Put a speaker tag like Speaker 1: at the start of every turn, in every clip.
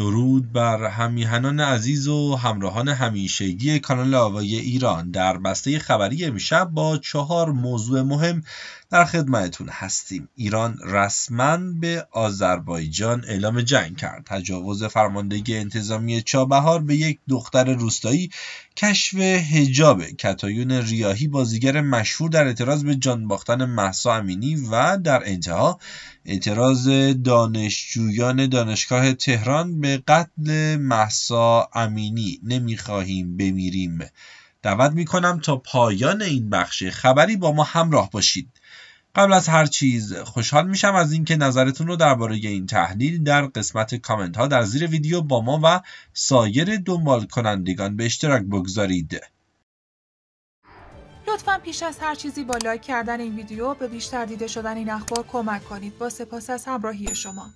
Speaker 1: درود بر همیهنان عزیز و همراهان همیشگی کانال آوای ایران در بسته خبری امشب با چهار موضوع مهم در خدمتتون هستیم ایران رسما به آذربایجان اعلام جنگ کرد تجاوز فرماندهی انتظامی چابهار به یک دختر روستایی کشف هجاب کتایون ریاهی بازیگر مشهور در اعتراض به جان باختن محسا امینی و در انتها اعتراض دانشجویان دانشگاه تهران به قتل محسا امینی نمیخواهیم بمیریم دعوت میکنم تا پایان این بخش خبری با ما همراه باشید قبل از هر چیز خوشحال میشم از اینکه نظرتون رو درباره این تحلیل در قسمت کامنت ها در زیر ویدیو با ما و سایر دنبال کنندگان به اشتراک بگذارید لطفا پیش از هر چیزی با لایک کردن این ویدیو به بیشتر دیده شدن این اخبار کمک کنید با سپاس از همراهی شما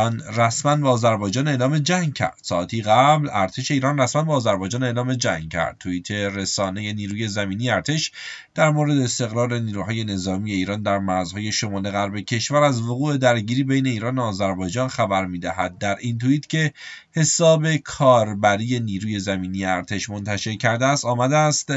Speaker 1: ایران رسما با آذربایجان اعلام جنگ کرد ساعتی قبل ارتش ایران رسما با آذربایجان اعلام جنگ کرد توییت رسانه نیروی زمینی ارتش در مورد استقرار نیروهای نظامی ایران در مرزهای شمال غرب کشور از وقوع درگیری بین ایران و آذربایجان خبر میدهد در این توییت که حساب کاربری نیروی زمینی ارتش منتشر کرده است آمده است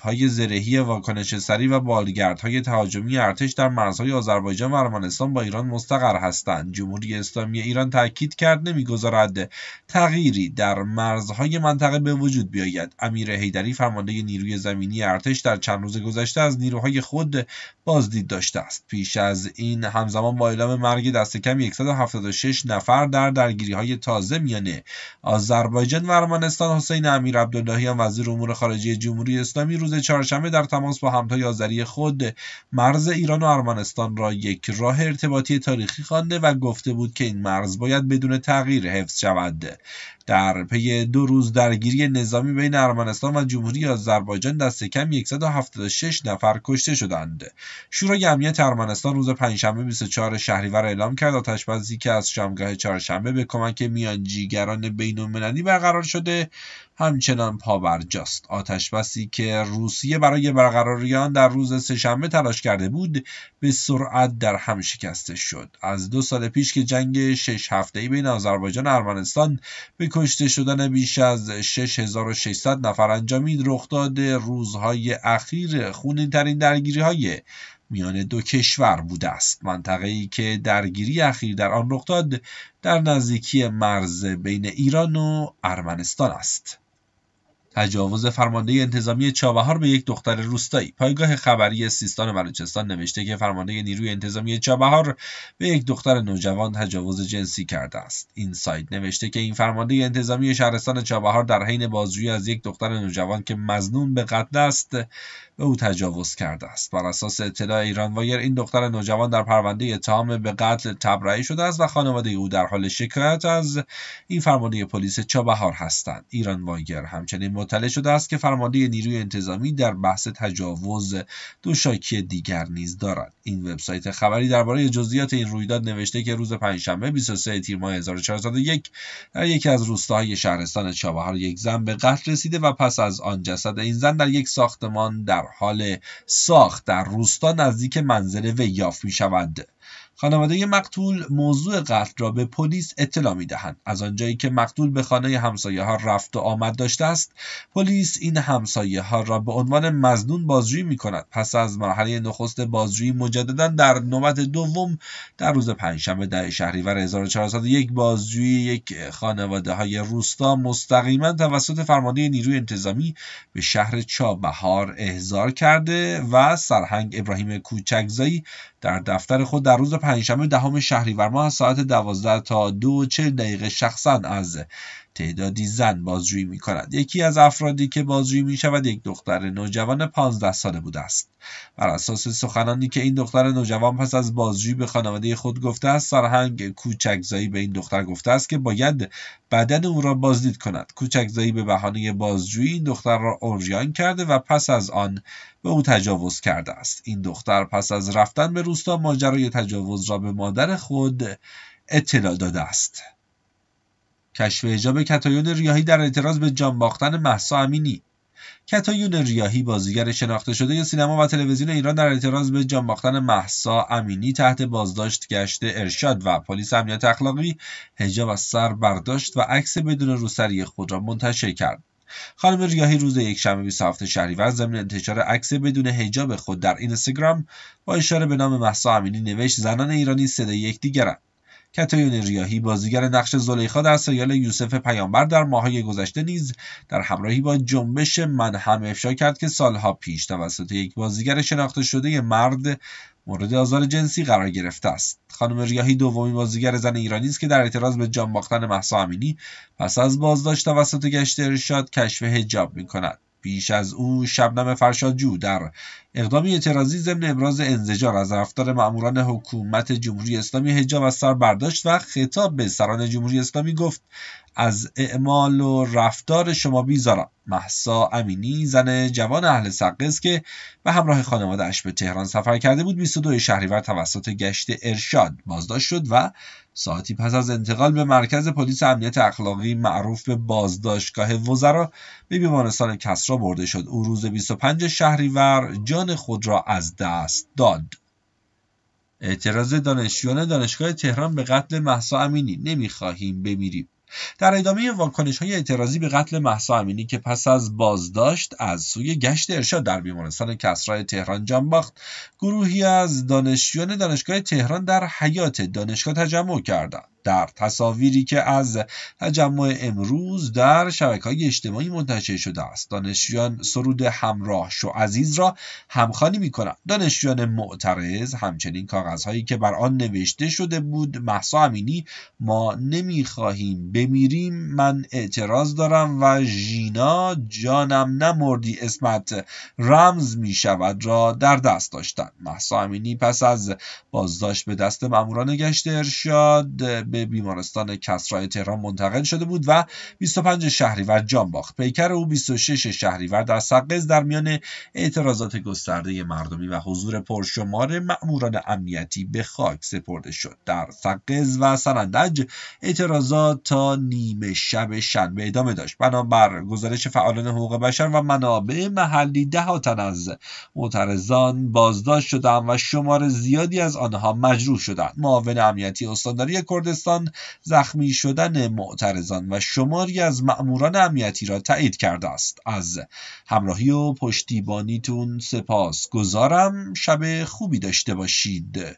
Speaker 1: های زرهی واکنش سری و بالگرد های تهاجمی ارتش در مرزهای آذربایجان و ارمنستان با ایران مستقر هستند جمهوری اسلامی ایران تاکید کرد نمیگذارد تغییری در مرزهای منطقه به وجود بیاید امیر حیدری فرمانده نیروی زمینی ارتش در چند روز گذشته از نیروهای خود بازدید داشته است پیش از این همزمان با اعلام مرگ دست کم 176 نفر در های تازه میان آذربایجان و ارمنستان حسین امیر عبداللهیان وزیر امور خارجه جمهوری اسلامی روز چهارشنبه در تماس با همتای آذری خود مرز ایران و ارمنستان را یک راه ارتباطی تاریخی خوانده و گفته بود که این مرز باید بدون تغییر حفظ شود در پی دو روز درگیری نظامی بین ارمنستان و جمهوری آذربایجان دست کم 176 نفر کشته شدند شورای امنیت ارمنستان روز پنجشنبه 24 شهریور اعلام کرد آتشبازی که از شامگاه چهارشنبه به کمک میانجیگران بینالمللی برقرار شده همچنان آتش آتشبسی که روسیه برای برقراری آن در روز سهشنبه تلاش کرده بود به سرعت در هم شکسته شد از دو سال پیش که جنگ شش هفته ای بین آذربایجان و ارمنستان به کشته شدن بیش از 6600 نفر انجامید رخ روزهای اخیر ترین درگیری های میان دو کشور بوده است منطقه ای که درگیری اخیر در آن رخ داد در نزدیکی مرز بین ایران و ارمنستان است تجاوز فرمانده انتظامی چابهار به یک دختر روستایی پایگاه خبری سیستان و بلوچستان نوشته که فرمانده نیروی انتظامی چابهار به یک دختر نوجوان تجاوز جنسی کرده است این سایت نوشته که این فرمانده انتظامی شهرستان چابهار در حین بازجویی از یک دختر نوجوان که مزنون به قتل است به او تجاوز کرده است بر اساس اطلاع ایران وایر این دختر نوجوان در پرونده اتهام به قتل تبرئه شده است و خانواده او در حال شکایت از این فرمانده پلیس چابهار هستند ایران وایر همچنین مطلع شده است که فرمانده نیروی انتظامی در بحث تجاوز دو شاکی دیگر نیز دارد این وبسایت خبری درباره جزئیات این رویداد نوشته که روز پنجشنبه 23 تیر ماه 1401 در یکی از روستاهای شهرستان چابهار یک زن به قتل رسیده و پس از آن جسد این زن در یک ساختمان در حال ساخت در روستا نزدیک منزل وی یافت شود خانواده مقتول موضوع قتل را به پلیس اطلاع می دهند از آنجایی که مقتول به خانه همسایه ها رفت و آمد داشته است پلیس این همسایه ها را به عنوان مزنون بازجویی می کند پس از مرحله نخست بازجویی مجددا در نوبت دوم در روز پنجشنبه در شهریور 1401 بازجویی یک خانواده های روستا مستقیما توسط فرمانده نیروی انتظامی به شهر چابهار احضار کرده و سرهنگ ابراهیم کوچکزایی در دفتر خود در روز پنجشنبه دهم شهریور ماه از ساعت 12 تا 2:40 دقیقه شخصا از تعدادی زن بازجویی می کند. یکی از افرادی که بازجویی می شود یک دختر نوجوان 15 ساله بوده است. بر اساس سخنانی که این دختر نوجوان پس از بازجویی به خانواده خود گفته است، سرهنگ کوچکزایی به این دختر گفته است که باید بدن او را بازدید کند. کوچکزایی به بهانه بازجویی این دختر را اوریان کرده و پس از آن به او تجاوز کرده است. این دختر پس از رفتن به روستا ماجرای تجاوز را به مادر خود اطلاع داده است. کشف حجاب کتایون ریاهی در اعتراض به جان باختن محسا امینی کتایون ریاهی بازیگر شناخته شده سینما و تلویزیون ایران در اعتراض به جان باختن محسا امینی تحت بازداشت گشت ارشاد و پلیس امنیت اخلاقی حجاب از سر برداشت و عکس بدون روسری خود را منتشر کرد خانم ریاهی روز یکشنبه 27 شهریور ضمن انتشار عکس بدون حجاب خود در اینستاگرام با اشاره به نام محسا امینی نوشت زنان ایرانی صدای یکدیگرند کتایون ریاهی بازیگر نقش زلیخا در سریال یوسف پیامبر در ماهای گذشته نیز در همراهی با جنبش من هم افشا کرد که سالها پیش توسط یک بازیگر شناخته شده مرد مورد آزار جنسی قرار گرفته است خانم ریاهی دومین بازیگر زن ایرانی است که در اعتراض به جان باختن امینی پس از بازداشت توسط گشت ارشاد کشف حجاب میکند پیش از او شبنم فرشادجو در اقدامی اعتراضی ضمن ابراز انزجار از رفتار ماموران حکومت جمهوری اسلامی هجاب از سر برداشت و خطاب به سران جمهوری اسلامی گفت از اعمال و رفتار شما بیزارم محسا امینی زن جوان اهل سقز که به همراه خانوادهاش به تهران سفر کرده بود 22 شهریور توسط گشت ارشاد بازداشت شد و ساعتی پس از انتقال به مرکز پلیس امنیت اخلاقی معروف به بازداشتگاه وزرا به بیمارستان کسرا برده شد او روز 25 شهریور جان خود را از دست داد اعتراض دانشجویان دانشگاه تهران به قتل محسا امینی نمیخواهیم بمیریم در ادامه واکنش های اعتراضی به قتل محسا امینی که پس از بازداشت از سوی گشت ارشاد در بیمارستان کسرای تهران جان باخت گروهی از دانشجویان دانشگاه تهران در حیات دانشگاه تجمع کردند در تصاویری که از تجمع امروز در شبکه های اجتماعی منتشر شده است دانشجویان سرود همراه شو عزیز را همخانی می کنند دانشجویان معترض همچنین کاغذهایی که بر آن نوشته شده بود محسا امینی ما نمیخواهیم بمیریم من اعتراض دارم و ژینا جانم نمردی اسمت رمز می شود را در دست داشتند محسا امینی پس از بازداشت به دست ماموران گشت ارشاد به بیمارستان کسرای تهران منتقل شده بود و 25 شهریور جان باخت پیکر او 26 شهریور در سقز در میان اعتراضات گسترده مردمی و حضور پرشمار مأموران امنیتی به خاک سپرده شد در سقز و سنندج اعتراضات تا نیمه شب شنبه ادامه داشت بنابر گزارش فعالان حقوق بشر و منابع محلی ده تن از معترضان بازداشت شدند و شمار زیادی از آنها مجروح شدند معاون امنیتی استانداری کرد. زخمی شدن معترضان و شماری از مأموران امنیتی را تایید کرده است از همراهی و پشتیبانیتون سپاس گذارم شب خوبی داشته باشید